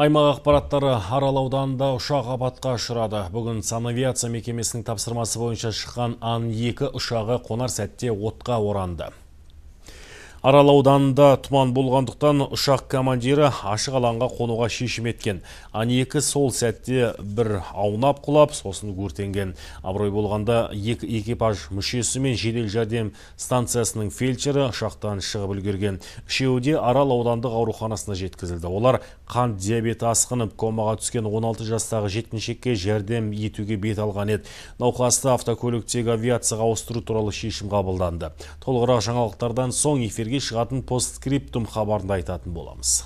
Аймақ ақпараттары Аралауданда ауданында ұшақ апатқа ұшырады. Бүгін санавиация мекемесінің тапсырмасы бойынша шыққан Ан-2 ұшағы қонар сәтте отқа оранды арал ауданында тұман болғандықтан ұшақ командирі ашық алаңға қонуға шешім еткен ан екі сол сәтте бір аунап құлап сосын өртенген абырой болғанда екі экипаж мүшесі мен жедел жәрдем станциясының фельдшері ұшақтан шығып үлгерген үшеуі арал аудандық ауруханасына жеткізілді олар қан диабеті асқынып комаға түскен 16 жастағы жеткіншекке жәрдем етуге бет алған еді науқасты автокөліктегі авиацияға ауыстыру туралы шешім қабылданды толығырақ жаңалықтардан соң эфир эфирге шығатын постскриптум хабарында айтатын боламыз